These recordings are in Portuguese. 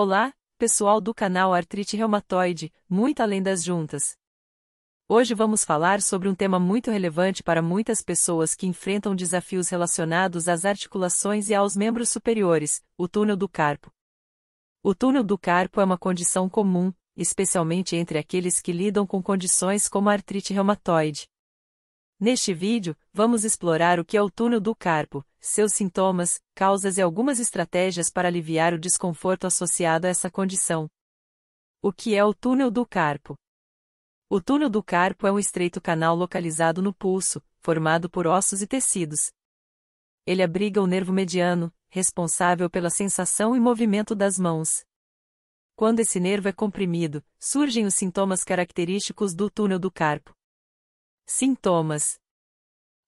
Olá, pessoal do canal Artrite Reumatoide, muito além das juntas. Hoje vamos falar sobre um tema muito relevante para muitas pessoas que enfrentam desafios relacionados às articulações e aos membros superiores, o túnel do carpo. O túnel do carpo é uma condição comum, especialmente entre aqueles que lidam com condições como artrite reumatoide. Neste vídeo, vamos explorar o que é o túnel do carpo, seus sintomas, causas e algumas estratégias para aliviar o desconforto associado a essa condição. O que é o túnel do carpo? O túnel do carpo é um estreito canal localizado no pulso, formado por ossos e tecidos. Ele abriga o nervo mediano, responsável pela sensação e movimento das mãos. Quando esse nervo é comprimido, surgem os sintomas característicos do túnel do carpo. Sintomas: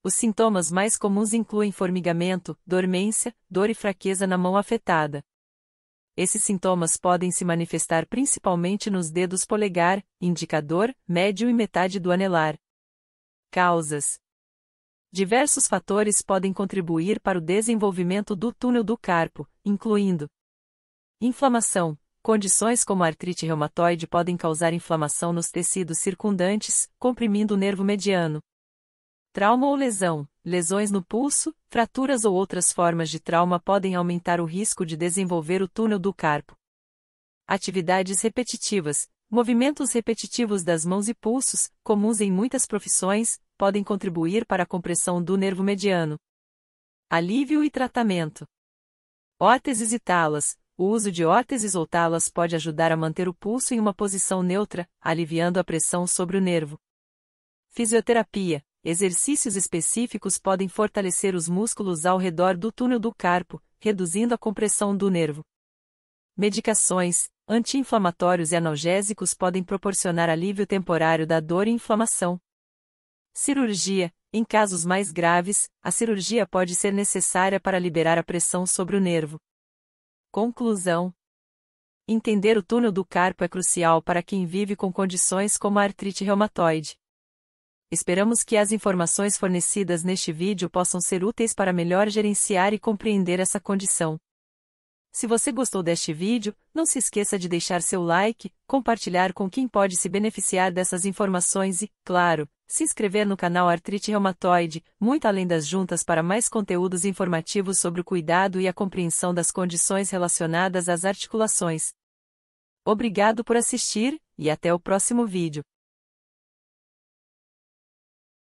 Os sintomas mais comuns incluem formigamento, dormência, dor e fraqueza na mão afetada. Esses sintomas podem se manifestar principalmente nos dedos polegar, indicador, médio e metade do anelar. Causas: Diversos fatores podem contribuir para o desenvolvimento do túnel do carpo, incluindo inflamação, Condições como artrite reumatoide podem causar inflamação nos tecidos circundantes, comprimindo o nervo mediano. Trauma ou lesão, lesões no pulso, fraturas ou outras formas de trauma podem aumentar o risco de desenvolver o túnel do carpo. Atividades repetitivas, movimentos repetitivos das mãos e pulsos, comuns em muitas profissões, podem contribuir para a compressão do nervo mediano. Alívio e tratamento. Órteses e talas, o uso de órteses ou talas pode ajudar a manter o pulso em uma posição neutra, aliviando a pressão sobre o nervo. Fisioterapia: Exercícios específicos podem fortalecer os músculos ao redor do túnel do carpo, reduzindo a compressão do nervo. Medicações: Anti-inflamatórios e analgésicos podem proporcionar alívio temporário da dor e inflamação. Cirurgia: Em casos mais graves, a cirurgia pode ser necessária para liberar a pressão sobre o nervo, Conclusão: Entender o túnel do carpo é crucial para quem vive com condições como a artrite reumatoide. Esperamos que as informações fornecidas neste vídeo possam ser úteis para melhor gerenciar e compreender essa condição. Se você gostou deste vídeo, não se esqueça de deixar seu like, compartilhar com quem pode se beneficiar dessas informações e, claro, se inscrever no canal Artrite Reumatoide, muito além das juntas para mais conteúdos informativos sobre o cuidado e a compreensão das condições relacionadas às articulações. Obrigado por assistir e até o próximo vídeo.